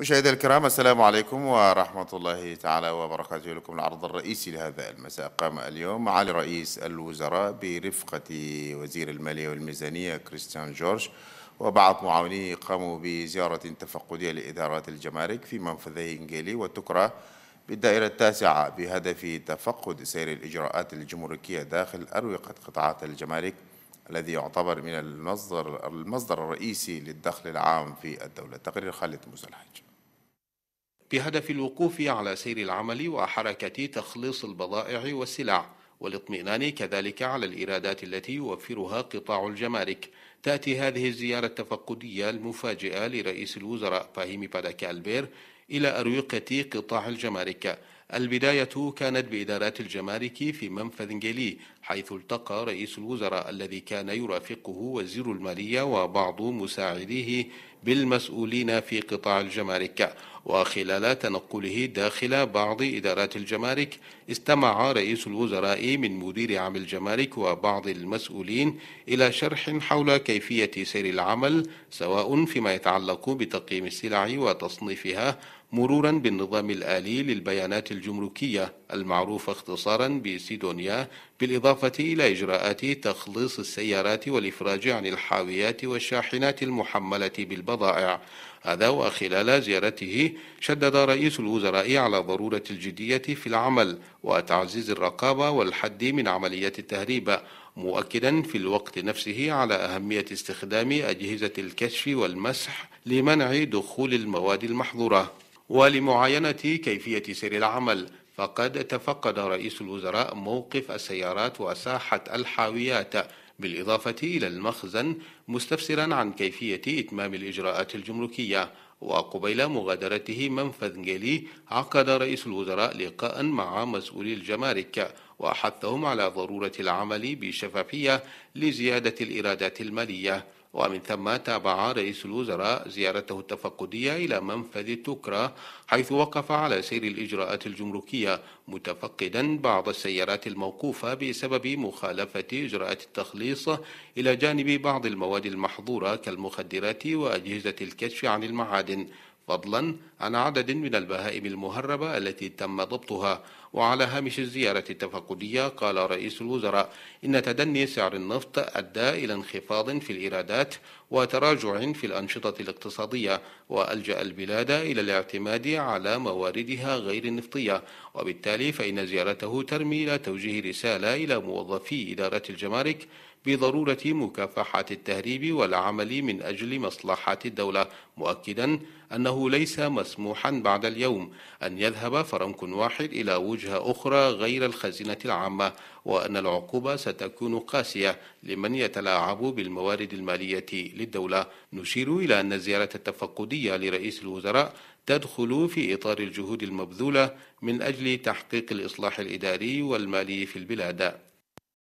مشاهدينا الكرام السلام عليكم ورحمة الله تعالى وبركاته لكم العرض الرئيسي لهذا المساء قام اليوم معالي رئيس الوزراء برفقة وزير المالية والميزانية كريستيان جورج وبعض معاونيه قاموا بزيارة تفقدية لإدارات الجمارك في منفذي إنجيلي وتكرى بالدائرة التاسعة بهدف تفقد سير الإجراءات الجمركية داخل أروقة قطاعات الجمارك الذي يعتبر من المصدر المصدر الرئيسي للدخل العام في الدولة تقرير خالد موسى الحاج بهدف الوقوف على سير العمل وحركة تخليص البضائع والسلع والاطمئنان كذلك على الإيرادات التي يوفرها قطاع الجمارك تأتي هذه الزيارة التفقدية المفاجئة لرئيس الوزراء فهيمي باداكالبير إلى أروقة قطاع الجمارك البداية كانت بإدارات الجمارك في منفذ جلي حيث التقى رئيس الوزراء الذي كان يرافقه وزير المالية وبعض مساعديه بالمسؤولين في قطاع الجمارك وخلال تنقله داخل بعض إدارات الجمارك استمع رئيس الوزراء من مدير عام الجمارك وبعض المسؤولين إلى شرح حول كيفية سير العمل سواء فيما يتعلق بتقييم السلع وتصنيفها مرورا بالنظام الآلي للبيانات الجمركية المعروف اختصارا بسيدونيا بالإضافة إلى إجراءات تخليص السيارات والإفراج عن الحاويات والشاحنات المحملة بالبضائع هذا وخلال زيارته شدد رئيس الوزراء على ضرورة الجدية في العمل وتعزيز الرقابة والحد من عمليات التهريب مؤكدا في الوقت نفسه على أهمية استخدام أجهزة الكشف والمسح لمنع دخول المواد المحظورة ولمعاينة كيفية سير العمل فقد تفقد رئيس الوزراء موقف السيارات وساحة الحاويات بالإضافة إلى المخزن مستفسرا عن كيفية إتمام الإجراءات الجمركية وقبيل مغادرته منفذ جيلي عقد رئيس الوزراء لقاء مع مسؤولي الجمارك وحثهم على ضرورة العمل بشفافية لزيادة الإيرادات المالية ومن ثم تابع رئيس الوزراء زيارته التفقدية إلى منفذ توكرا حيث وقف على سير الإجراءات الجمركية متفقدا بعض السيارات الموقوفة بسبب مخالفة إجراءات التخليص إلى جانب بعض المواد المحظورة كالمخدرات وأجهزة الكشف عن المعادن فضلا عن عدد من البهائم المهربة التي تم ضبطها وعلى هامش الزيارة التفقدية قال رئيس الوزراء إن تدني سعر النفط أدى إلى انخفاض في الإيرادات وتراجع في الأنشطة الاقتصادية وألجأ البلاد إلى الاعتماد على مواردها غير النفطية وبالتالي فإن زيارته ترمي إلى توجيه رسالة إلى موظفي إدارة الجمارك بضرورة مكافحة التهريب والعمل من أجل مصلحة الدولة مؤكدا أنه ليس مسموحا بعد اليوم أن يذهب فرنك واحد إلى وجهة أخرى غير الخزينة العامة وأن العقوبة ستكون قاسية لمن يتلاعب بالموارد المالية للدولة نشير إلى أن الزيارة التفقدية لرئيس الوزراء تدخل في إطار الجهود المبذولة من أجل تحقيق الإصلاح الإداري والمالي في البلاد